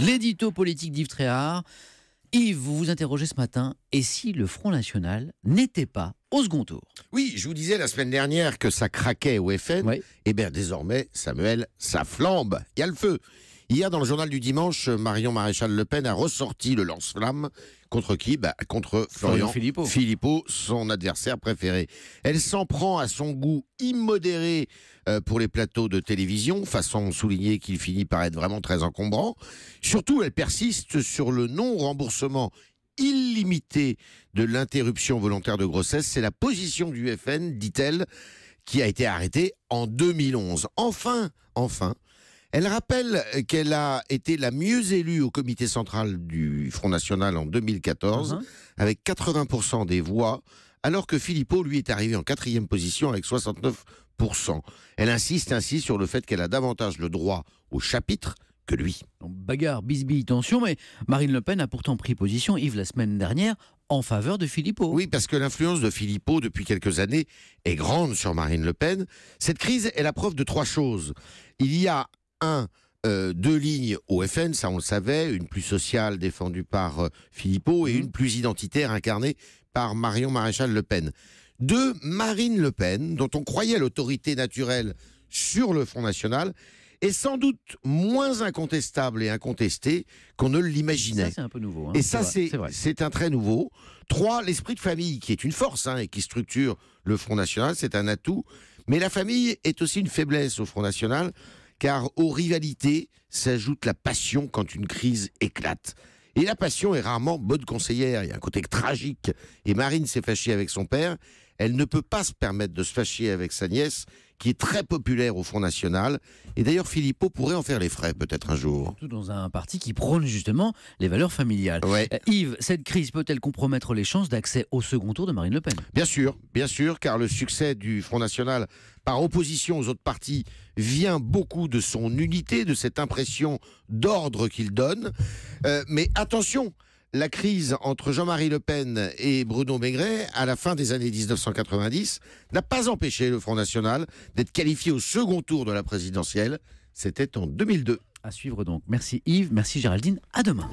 l'édito politique d'Yves Tréhard. Yves, vous vous interrogez ce matin, et si le Front National n'était pas au second tour Oui, je vous disais la semaine dernière que ça craquait au FN. Eh bien, désormais, Samuel, ça flambe. Il y a le feu. Hier, dans le journal du dimanche, Marion Maréchal Le Pen a ressorti le lance-flamme contre qui bah, Contre Florian, Philippot. son adversaire préféré. Elle s'en prend à son goût immodéré euh, pour les plateaux de télévision, façon souligner qu'il finit par être vraiment très encombrant. Surtout, elle persiste sur le non-remboursement illimité de l'interruption volontaire de grossesse. C'est la position du FN, dit-elle, qui a été arrêtée en 2011. Enfin, enfin, elle rappelle qu'elle a été la mieux élue au comité central du Front National en 2014, uh-huh. avec 80% des voix, alors que Philippot, lui, est arrivé en quatrième position avec 69%. Elle insiste ainsi sur le fait qu'elle a davantage le droit au chapitre que lui. bagarre, bisbille, tension, mais Marine Le Pen a pourtant pris position, Yves, la semaine dernière, en faveur de Philippot. Oui, parce que l'influence de Philippot depuis quelques années est grande sur Marine Le Pen. Cette crise est la preuve de trois choses. Il y a un, euh, deux lignes au FN, ça on le savait, une plus sociale défendue par euh, Philippot et mhm. une plus identitaire incarnée par Marion Maréchal Le Pen. Deux, Marine Le Pen, dont on croyait l'autorité naturelle sur le Front National, est sans doute moins incontestable et incontestée qu'on ne l'imaginait. C'est un peu nouveau. Hein. et ça, c'est un trait nouveau. Trois, l'esprit de famille, qui est une force hein, et qui structure le Front National, c'est un atout. Mais la famille est aussi une faiblesse au Front National car aux rivalités s'ajoute la passion quand une crise éclate. Et la passion est rarement bonne conseillère, il y a un côté tragique. Et Marine s'est fâchée avec son père, elle ne peut pas se permettre de se fâcher avec sa nièce, qui est très populaire au Front National. Et d'ailleurs, Philippot pourrait en faire les frais peut-être un jour. Surtout dans un parti qui prône justement les valeurs familiales. Euh, Yves, cette crise peut-elle compromettre les chances d'accès au second tour de Marine Le Pen Bien sûr, bien sûr, car le succès du Front National par opposition aux autres partis vient beaucoup de son unité, de cette impression d'ordre qu'il donne. Euh, mais attention, la crise entre Jean-Marie Le Pen et Bruno Maigret à la fin des années 1990 n'a pas empêché le Front National d'être qualifié au second tour de la présidentielle. C'était en 2002. À suivre donc. Merci Yves, merci Géraldine. À demain.